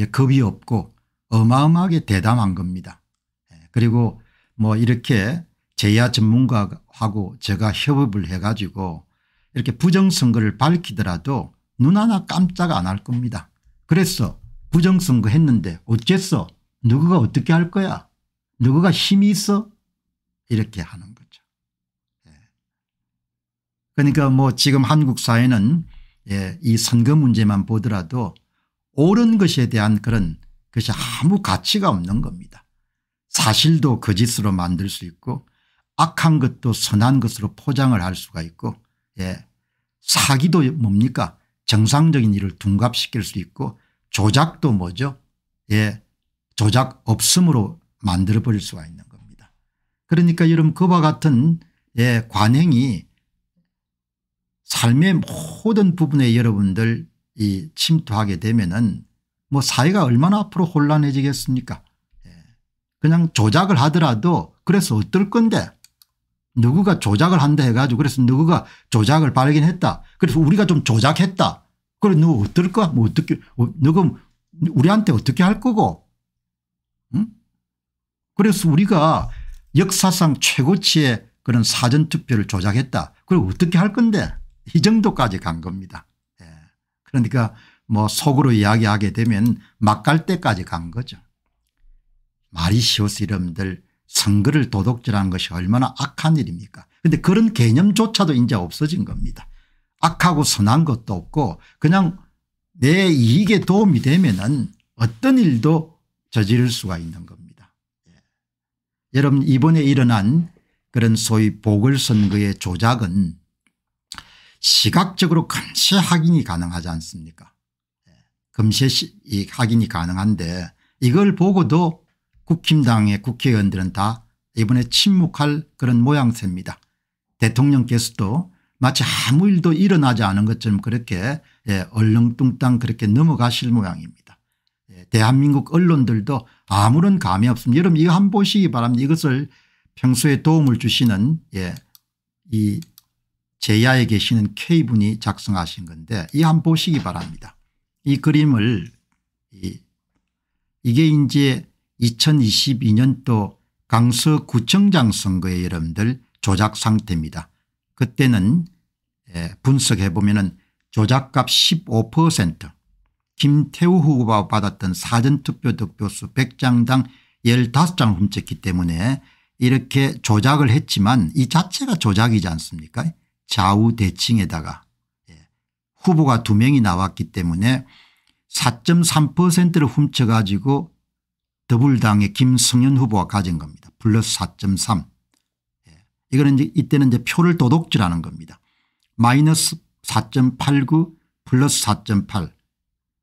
예, 겁이 없고 어마어마하게 대담한 겁니다. 예, 그리고 뭐 이렇게 제야 전문가하고 제가 협업을 해가지고 이렇게 부정선거를 밝히더라도 눈 하나 깜짝 안 할 겁니다. 그래서 부정선거 했는데 어째서 누구가 어떻게 할 거야 누구가 힘이 있어 이렇게 하는 거죠. 예. 그러니까 뭐 지금 한국 사회는 이 선거 문제만 보더라도 옳은 것에 대한 그런 것이 아무 가치가 없는 겁니다. 사실도 거짓으로 그 만들 수 있고 악한 것도 선한 것으로 포장을 할 수가 있고 예. 사기도 뭡니까 정상적인 일을 둔갑시킬 수 있고 조작도 뭐죠 예. 조작 없음으로 만들어버릴 수가 있는 겁니다. 그러니까 여러분 그와 같은 예, 관행이 삶의 모든 부분에 여러분들 이 침투하게 되면은 뭐 사회가 얼마나 앞으로 혼란해지겠습니까? 예. 그냥 조작을 하더라도 그래서 어떨 건데 누구가 조작을 한다 해가지고 그래서 누구가 조작을 발견했다. 그래서 우리가 좀 조작했다. 그래 누구 어떨 거야? 뭐 어떻게 어, 누구 우리한테 어떻게 할 거고? 응? 그래서 우리가 역사상 최고치의 그런 사전투표를 조작했다. 그걸 어떻게 할 건데 이 정도까지 간 겁니다. 그러니까 뭐 속으로 이야기하게 되면 막 갈 때까지 간 거죠. 말이 쉬워서 여러들 선거를 도둑질한 것이 얼마나 악한 일입니까 그런데 그런 개념조차도 이제 없어진 겁니다. 악하고 선한 것도 없고 그냥 내 이익에 도움이 되면 은 어떤 일도 저지를 수가 있는 겁니다. 예. 여러분 이번에 일어난 그런 소위 보궐선거의 조작은 시각적으로 금세 확인이 가능하지 않습니까 예, 금세 확인이 가능한데 이걸 보고도 국힘당의 국회의원들은 다 이번에 침묵할 그런 모양새입니다. 대통령께서도 마치 아무 일도 일어나지 않은 것처럼 그렇게 예, 얼렁뚱땅 그렇게 넘어가실 모양입니다. 예, 대한민국 언론들도 아무런 감이 없습니다. 여러분 이거 한번 보시기 바랍니다. 이것을 평소에 도움을 주시는 예, 이 제야에 계시는 K분이 작성하신 건데 이 한 보시기 바랍니다. 이 그림을 이 이게 이제 2022년도 강서구청장 선거에 여러분들 조작 상태입니다. 그때는 예, 분석해 보면은 조작값 15% 김태우 후보가 받았던 사전투표 득표수 100장당 15장 훔쳤기 때문에 이렇게 조작을 했지만 이 자체가 조작이지 않습니까 좌우 대칭에다가 예, 후보가 두 명이 나왔기 때문에 4.3%를 훔쳐가지고 더불당의 김승현 후보가 가진 겁니다. 플러스 4.3. 예, 이거는 이제 이때는 이제 표를 도둑질하는 겁니다. 마이너스 4.89 플러스 4.8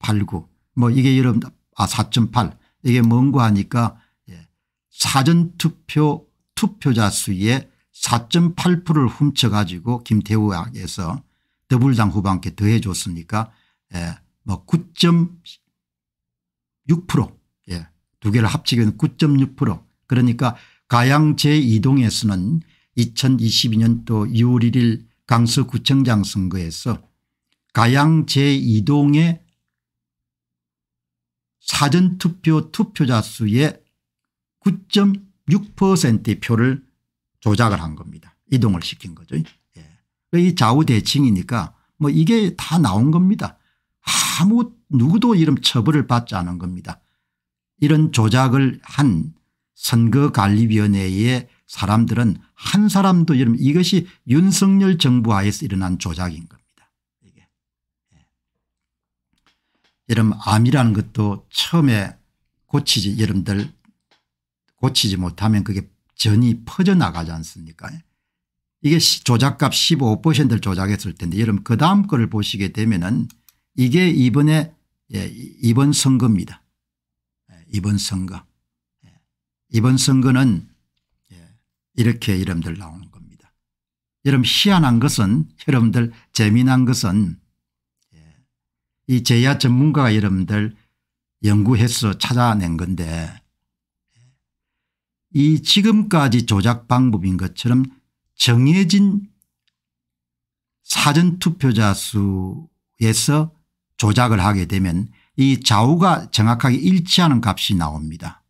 9뭐 이게 여러분 아4.8 이게 뭔고 하니까 예, 사전투표 투표자 수의 4.8%를 훔쳐가지고 김태우에서 더불당 후반께 더해줬으니까 예, 뭐9.6% 예, 두 개를 합치면 9.6% 그러니까 가양 제2동에서는 2022년도 2월 1일 강서구청장 선거에서 가양 제2동의 사전투표 투표자 수의 9.6%의 표를 조작을 한 겁니다. 이동을 시킨 거죠. 예. 그러니까 이 좌우 대칭이니까 뭐 이게 다 나온 겁니다. 아무 누구도 이름 처벌을 받지 않은 겁니다. 이런 조작을 한 선거관리위원회의 사람들은 한 사람도 이름 이것이 윤석열 정부 하에서 일어난 조작인 겁니다. 이게. 예. 이런 암이라는 것도 처음에 고치지 여러분들 고치지 못하면 그게 전이 퍼져나가지 않습니까 이게 조작값 15%를 조작했을 텐데 여러분 그 다음 거를 보시게 되면 은 이게 이번에 예, 이번 선거입니다. 예, 이번 선거. 예, 이번 선거는 예, 이렇게 여러분들 나오는 겁니다. 여러분 희한한 것은 여러분들 재미난 것은 이 제야 전문가가 여러분들 연구해서 찾아낸 건데 이 지금까지 조작 방법인 것처럼 정해진 사전투표자 수에서 조작을 하게 되면 이 좌우가 정확하게 일치하는 값이 나옵니다.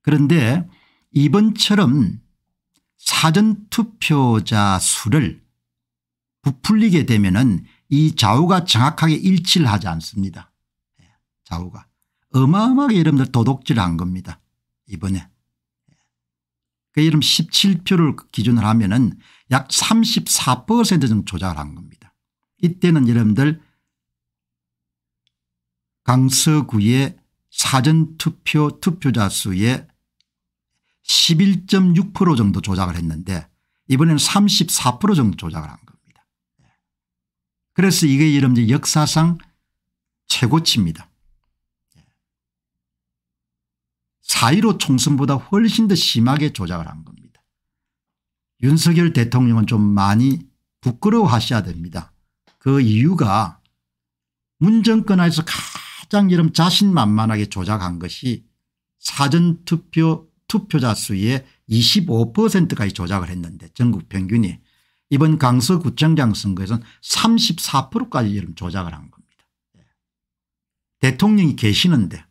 그런데 이번처럼 사전투표자 수를 부풀리게 되면 이 좌우가 정확하게 일치를 하지 않습니다. 예, 좌우가. 어마어마하게 여러분들 도둑질한 겁니다. 이번에. 그 이름 17표를 기준으로 하면은 약 34% 정도 조작을 한 겁니다. 이때는 여러분들 강서구의 사전투표 투표자 수의 11.6% 정도 조작을 했는데 이번에는 34% 정도 조작을 한 겁니다. 그래서 이게 여러 역사상 최고치입니다. 4.15 총선보다 훨씬 더 심하게 조작을 한 겁니다. 윤석열 대통령은 좀 많이 부끄러워하셔야 됩니다. 그 이유가 문정권 에서 가장 이름 자신만만하게 조작한 것이 사전투표 투표자 수의 25%까지 조작을 했는데 전국 평균이 이번 강서구청장 선거에서는 34%까지 조작을 한 겁니다. 예. 대통령이 계시는데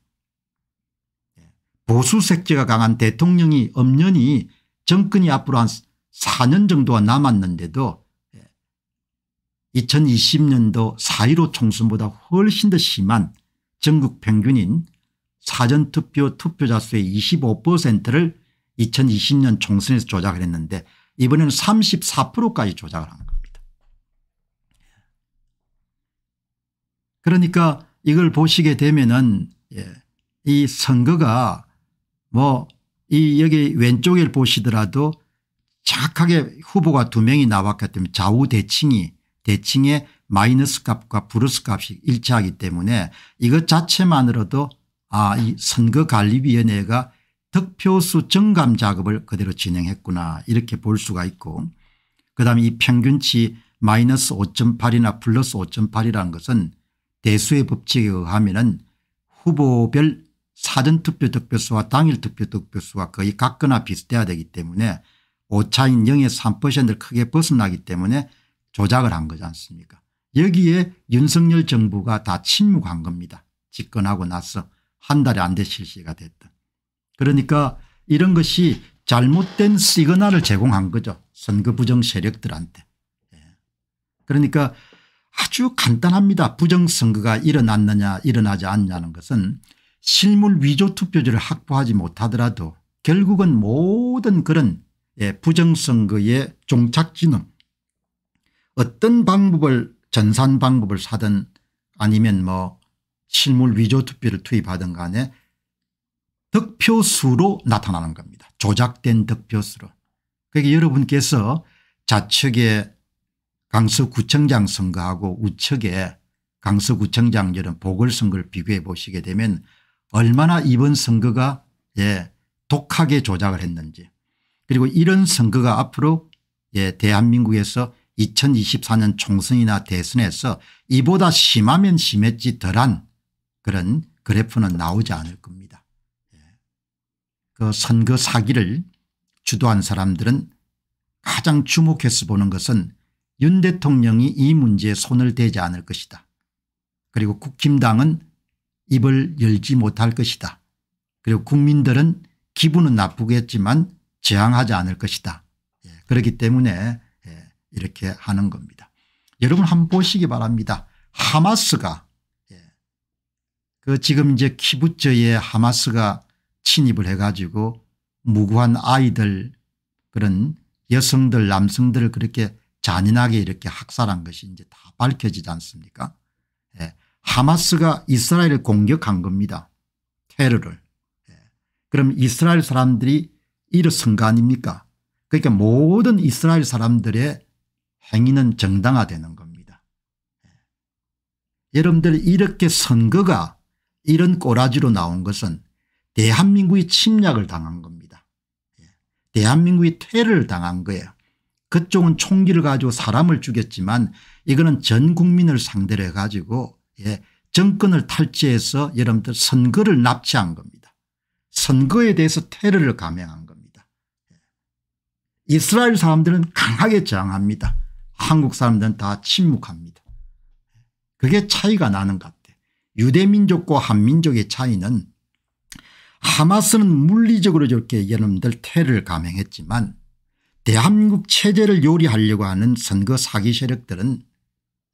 보수 색채가 강한 대통령이 엄연히 정권이 앞으로 한 4년 정도가 남았는데도 2020년도 예, 4.15 총선보다 훨씬 더 심한 전국 평균인 사전투표 투표자 수의 25%를 2020년 총선에서 조작을 했는데 이번에는 34%까지 조작을 한 겁니다. 그러니까 이걸 보시게 되면 은이 예, 선거가 뭐이 여기 왼쪽에 보시더라도 정확하게 후보가 두 명이 나왔기 때문에 좌우 대칭이 대칭의 마이너스 값과 플러스 값이 일치하기 때문에 이것 자체만으로도 아 이 선거관리위원회가 득표수 정감 작업을 그대로 진행했구나 이렇게 볼 수가 있고 그다음에 이 평균치 마이너스 5.8이나 플러스 5.8이라는 것은 대수의 법칙에 의하면 은 후보별 사전투표 득표수와 당일 투표 득표수와 거의 같거나 비슷해야 되기 때문에 오차인 0의 3%를 크게 벗어나기 때문에 조작을 한 거지 않습니까 여기에 윤석열 정부가 다 침묵한 겁니다. 집권하고 나서 한 달이 안 돼 실시가 됐던. 그러니까 이런 것이 잘못된 시그널을 제공한 거죠. 선거 부정 세력들한테. 예. 그러니까 아주 간단합니다. 부정선거가 일어났느냐 일어나지 않냐는 것은 실물 위조 투표지를 확보하지 못하더라도 결국은 모든 그런 예, 부정선거의 종착지는 어떤 방법을 전산 방법을 사든 아니면 뭐 실물 위조 투표를 투입하든 간에 득표수로 나타나는 겁니다. 조작된 득표수로. 그게 그러니까 여러분께서 좌측에 강서구청장 선거하고 우측에 강서구청장 이런 보궐선거를 비교해 보시게 되면 얼마나 이번 선거가 예, 독하게 조작을 했는지 그리고 이런 선거가 앞으로 예, 대한민국에서 2024년 총선이나 대선에서 이보다 심하면 심했지 덜한 그런 그래프는 나오지 않을 겁니다. 예. 그 선거 사기를 주도한 사람들은 가장 주목해서 보는 것은 윤 대통령이 이 문제에 손을 대지 않을 것이다. 그리고 국힘당은 입을 열지 못할 것이다. 그리고 국민들은 기분은 나쁘겠지만 저항하지 않을 것이다. 예, 그렇기 때문에 예, 이렇게 하는 겁니다. 여러분 한번 보시기 바랍니다. 하마스가 예, 그 지금 이제 키부츠에 하마스가 침입을 해가지고 무고한 아이들 그런 여성들 남성들을 그렇게 잔인하게 이렇게 학살한 것이 이제 다 밝혀지지 않습니까 예. 하마스가 이스라엘을 공격한 겁니다. 테러를. 예. 그럼 이스라엘 사람들이 일어선 거 아닙니까 그러니까 모든 이스라엘 사람들의 행위는 정당화되는 겁니다. 예. 여러분들 이렇게 선거가 이런 꼬라지로 나온 것은 대한민국이 침략을 당한 겁니다. 예. 대한민국이 퇴를 당한 거예요. 그쪽은 총기를 가지고 사람을 죽였지만 이거는 전 국민을 상대로 해가지고 예, 정권을 탈취해서 여러분들 선거를 납치한 겁니다. 선거에 대해서 테러를 감행한 겁니다. 예. 이스라엘 사람들은 강하게 저항합니다. 한국 사람들은 다 침묵합니다. 그게 차이가 나는 것 같아요. 유대민족과 한민족의 차이는 하마스는 물리적으로 저렇게 여러분들 테러를 감행했지만 대한민국 체제를 요리하려고 하는 선거 사기 세력들은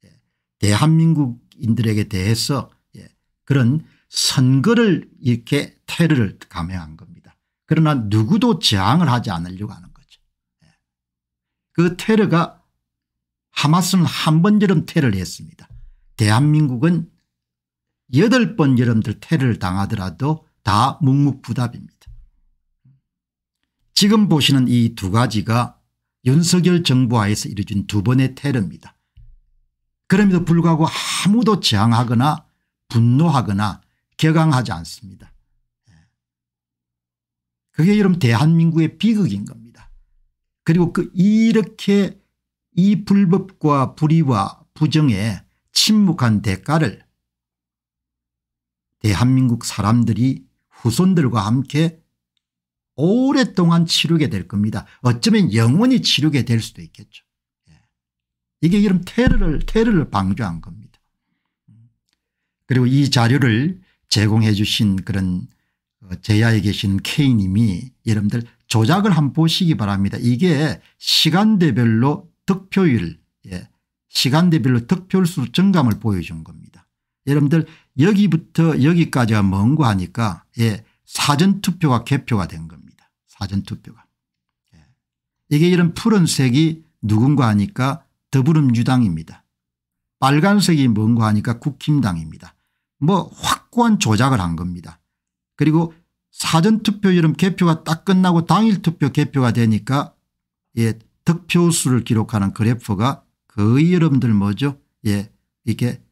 예, 대한민국 인들에게 대해서 예, 그런 선거를 이렇게 테러를 감행한 겁니다. 그러나 누구도 저항을 하지 않으려고 하는 거죠. 예. 그 테러가 하마스는 한 번여름 테러를 했습니다. 대한민국은 여덟 번여러들 테러를 당하더라도 다 묵묵부답입니다. 지금 보시는 이 두 가지가 윤석열 정부 하에서 이루어진 두 번의 테러입니다. 그럼에도 불구하고 아무도 저항하거나 분노하거나 격앙하지 않습니다. 예. 그게 여러분 대한민국의 비극인 겁니다. 그리고 그 이렇게 이 불법과 불의와 부정에 침묵한 대가를 대한민국 사람들이 후손들과 함께 오랫동안 치르게 될 겁니다. 어쩌면 영원히 치르게 될 수도 있겠죠. 이게 이런 테러를 테러를 방조한 겁니다. 그리고 이 자료를 제공해 주신 그런 어, 제야에 계신 케이님이 여러분들 조작을 한번 보시기 바랍니다. 이게 시간대별로 득표율 예. 시간대별로 득표율수 증감을 보여준 겁니다. 여러분들 여기부터 여기까지가 먼 거 하니까 예. 사전투표가 개표가 된 겁니다. 사전투표가. 예. 이게 이런 푸른색이 누군가 하니까 더불음유당입니다. 빨간색이 뭔가 하니까 국힘당입니다. 뭐 확고한 조작을 한 겁니다. 그리고 사전투표 이름 개표가 딱 끝나고 당일투표 개표가 되니까 예 득표수를 기록하는 그래프가 거의 여러분들 뭐죠 예 이게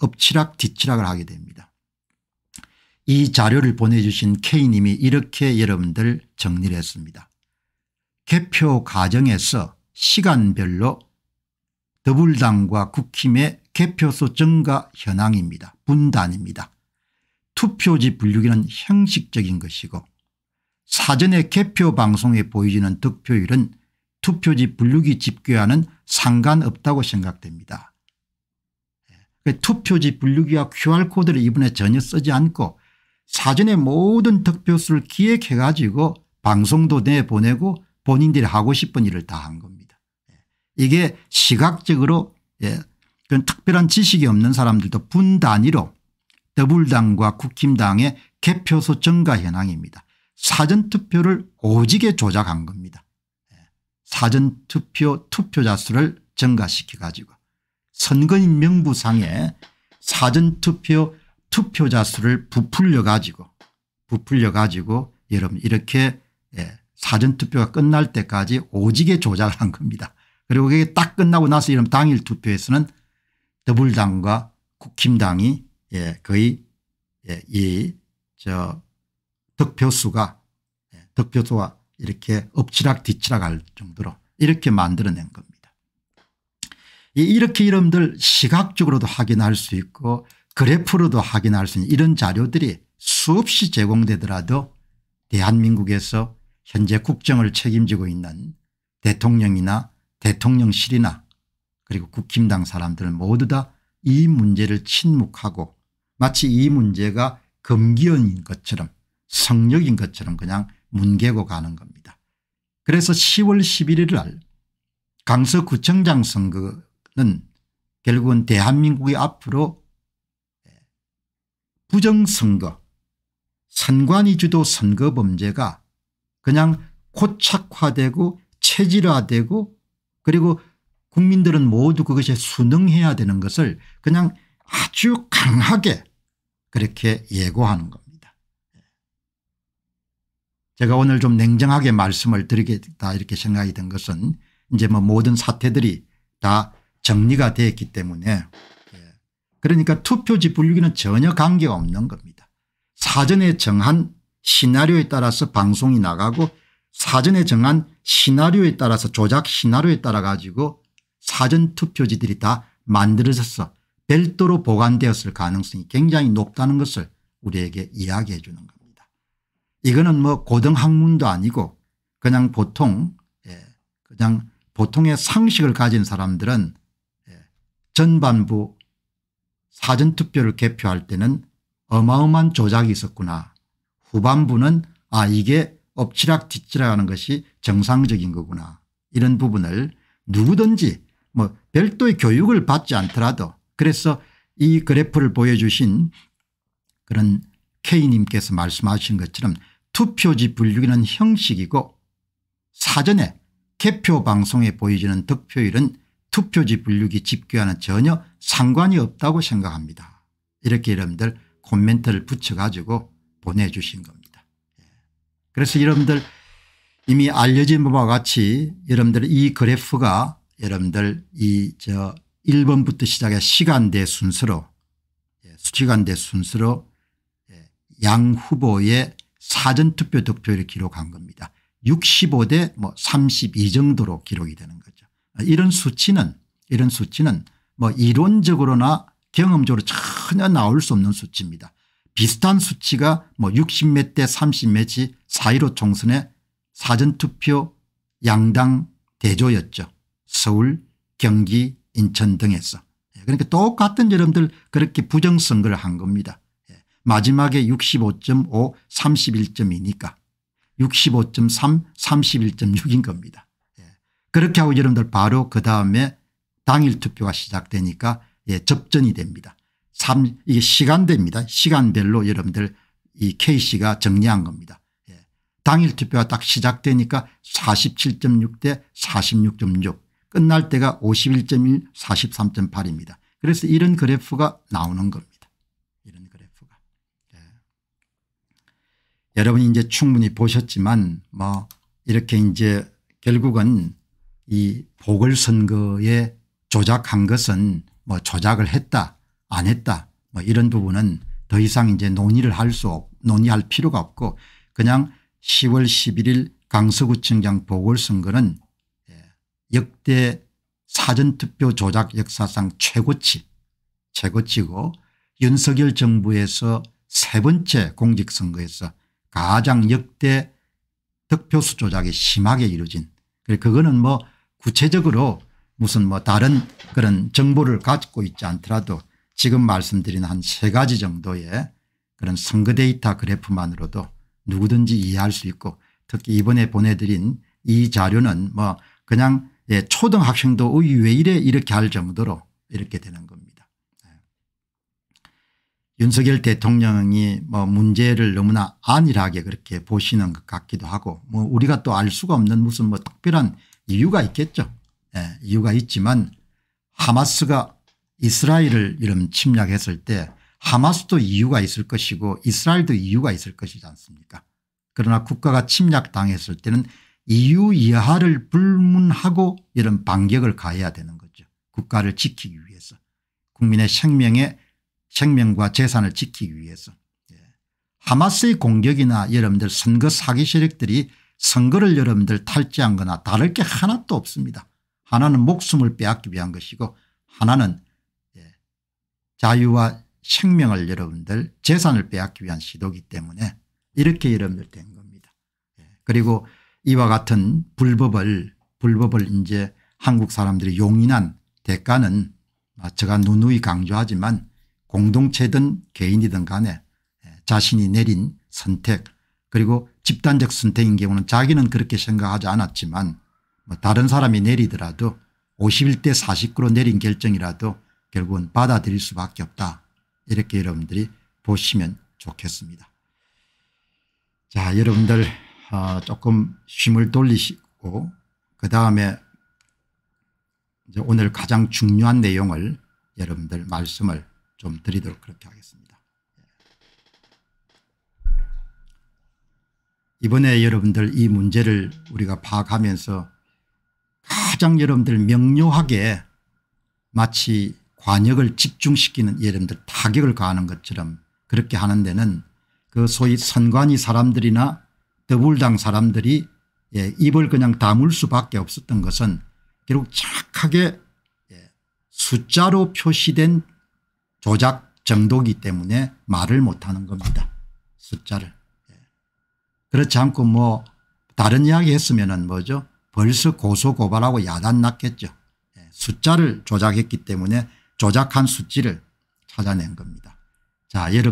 엎치락 뒤치락을 하게 됩니다. 이 자료를 보내주신 K님이 이렇게 여러분들 정리를 했습니다. 개표 과정에서 시간별로 더불당과 국힘의 개표소 증가 현황입니다. 분단입니다. 투표지 분류기는 형식적인 것이고 사전에 개표 방송에 보여지는 득표율은 투표지 분류기 집계와는 상관없다고 생각됩니다. 예, 투표지 분류기와 QR코드를 이번에 전혀 쓰지 않고 사전에 모든 득표수를 기획해 가지고 방송도 내보내고 본인들이 하고 싶은 일을 다 한 겁니다. 이게 시각적으로 예, 그런 특별한 지식이 없는 사람들도 분 단위로 더불당과 국힘당의 개표소 증가 현황입니다. 사전투표를 오지게 조작한 겁니다. 예, 사전투표 투표자 수를 증가시켜 가지고 선거인 명부상에 사전투표 투표자 수를 부풀려 가지고 부풀려 가지고 여러분 이렇게 예, 사전투표가 끝날 때까지 오지게 조작한 겁니다. 그리고 그게 딱 끝나고 나서 이런 당일 투표에서는 더불당과 국힘당이 예, 거의 예, 이 저 득표수가 예, 득표수와 이렇게 엎치락 뒤치락 할 정도로 이렇게 만들어낸 겁니다. 이 이렇게 이름들 시각적으로도 확인할 수 있고 그래프로도 확인할 수 있는 이런 자료들이 수없이 제공되더라도 대한민국에서 현재 국정을 책임지고 있는 대통령이나 대통령실이나 그리고 국힘당 사람들은 모두 다 이 문제를 침묵하고 마치 이 문제가 금기현인 것처럼 성역인 것처럼 그냥 문개고 가는 겁니다. 그래서 10월 11일 날 강서구청장 선거는 결국은 대한민국이 앞으로 부정선거 선관위 주도 선거 범죄가 그냥 고착화되고 체질화되고 그리고 국민들은 모두 그것에 순응해야 되는 것을 그냥 아주 강하게 그렇게 예고하는 겁니다. 제가 오늘 좀 냉정하게 말씀을 드리겠다 이렇게 생각이 든 것은 이제 뭐 모든 사태들이 다 정리가 되었기 때문에 예. 그러니까 투표지 분류기는 전혀 관계없는 겁니다. 사전에 정한 시나리오에 따라서 방송이 나가고 사전에 정한 시나리오에 따라서 조작 시나리오에 따라 가지고 사전 투표지들이 다 만들어져서 별도로 보관되었을 가능성이 굉장히 높다는 것을 우리에게 이야기해 주는 겁니다. 이거는 뭐 고등학문도 아니고 그냥 보통 예, 그냥 보통의 상식을 가진 사람들은 예, 전반부 사전투표를 개표할 때는 어마어마한 조작이 있었구나 후반부는 아 이게 엎치락 뒤치락 하는 것이 정상적인 거구나 이런 부분을 누구든지 뭐 별도의 교육을 받지 않더라도 그래서 이 그래프를 보여주신 그런 K님께서 말씀하신 것처럼 투표지 분류기는 형식이고 사전에 개표 방송에 보여지는 득표율은 투표지 분류기 집계와는 전혀 상관이 없다고 생각합니다. 이렇게 여러분들 코멘트를 붙여가지고 보내주신 겁니다. 그래서 여러분들 이미 알려진 바와 같이 여러분들 이 그래프가 여러분들 이 저 1번부터 시작해 시간대 순서로 예, 수치간대 순서로 예, 양 후보의 사전투표 득표율을 기록한 겁니다. 65대 뭐 32 정도로 기록이 되는 거죠. 이런 수치는 이런 수치는 뭐 이론적으로나 경험적으로 전혀 나올 수 없는 수치입니다. 비슷한 수치가 뭐 60몇 대 30몇이 4.15 총선의 사전투표 양당 대조였죠. 서울 경기 인천 등에서. 예, 그러니까 똑같은 여러분들 그렇게 부정선거를 한 겁니다. 예, 마지막에 65.5 31.2니까 65.3 31.6인 겁니다. 예, 그렇게 하고 여러분들 바로 그 다음에 당일 투표가 시작되니까 접전이 됩니다. 참 이게 시간대입니다. 시간별로 여러분들 이 K씨가 정리한 겁니다. 예. 당일 투표가 딱 시작되니까 47.6 대46.6 끝날 때가 51.1 43.8입니다. 그래서 이런 그래프가 나오는 겁니다. 이런 그래프가. 예. 여러분이 이제 충분히 보셨지만 뭐 이렇게 이제 결국은 이 보궐선거에 조작한 것은 뭐 조작을 했다 안 했다 뭐 이런 부분은 더 이상 이제 논의를 할 수 없, 논의할 필요가 없고 그냥 10월 11일 강서구청장 보궐선거는 예, 역대 사전투표 조작 역사상 최고치 최고치고 윤석열 정부에서 세 번째 공직선거에서 가장 역대 득표수 조작이 심하게 이루어진 그거는 뭐 구체적으로 무슨 뭐 다른 그런 정보를 갖고 있지 않더라도 지금 말씀드린 한 세 가지 정도의 그런 선거 데이터 그래프만으로도 누구든지 이해할 수 있고 특히 이번에 보내드린 이 자료는 뭐 그냥 예, 초등학생도 어이 왜 이래 이렇게 할 정도로 이렇게 되는 겁니다. 예. 윤석열 대통령이 뭐 문제를 너무나 안일하게 그렇게 보시는 것 같기도 하고 뭐 우리가 또 알 수가 없는 무슨 뭐 특별한 이유가 있겠죠. 예, 이유가 있지만 하마스가 이스라엘을 이런 침략했을 때 하마스도 이유가 있을 것이고 이스라엘도 이유가 있을 것이지 않습니까 그러나 국가가 침략당했을 때는 이유 이하를 불문하고 이런 반격을 가해야 되는 거죠. 국가를 지키기 위해서 국민의 생명의 생명과 재산을 지키기 위해서 예. 하마스의 공격이나 여러분들 선거 사기 세력들이 선거를 여러분들 탈취한 거나 다를 게 하나도 없습니다. 하나는 목숨을 빼앗기 위한 것이고 하나는 자유와 생명을 여러분들 재산을 빼앗기 위한 시도기 때문에 이렇게 여러분들 된 겁니다. 예, 그리고 이와 같은 불법을 불법을 이제 한국 사람들이 용인한 대가는 아, 제가 누누이 강조하지만 공동체든 개인이든 간에 예, 자신이 내린 선택 그리고 집단적 선택인 경우는 자기는 그렇게 생각하지 않았지만 뭐 다른 사람이 내리더라도 51대 49로 내린 결정이라도 결국은 받아들일 수밖에 없다. 이렇게 여러분들이 보시면 좋겠습니다. 자 여러분들 어, 조금 쉼을 돌리시고 그 다음에 오늘 가장 중요한 내용을 여러분들 말씀을 좀 드리도록 그렇게 하겠습니다. 이번에 여러분들 이 문제를 우리가 파악하면서 가장 여러분들 명료하게 마치 관역을 집중시키는 예를 들어 타격을 가하는 것처럼 그렇게 하는 데는 그 소위 선관위 사람들이나 더불당 사람들이 예, 입을 그냥 다물 수밖에 없었던 것은 결국 착하게 예, 숫자로 표시된 조작 정도기 때문에 말을 못하는 겁니다. 숫자를. 예. 그렇지 않고 뭐 다른 이야기 했으면 뭐죠 벌써 고소고발하고 야단 났겠죠. 예, 숫자를 조작했기 때문에 조작한 수치를 찾아낸 겁니다. 자, 여러분.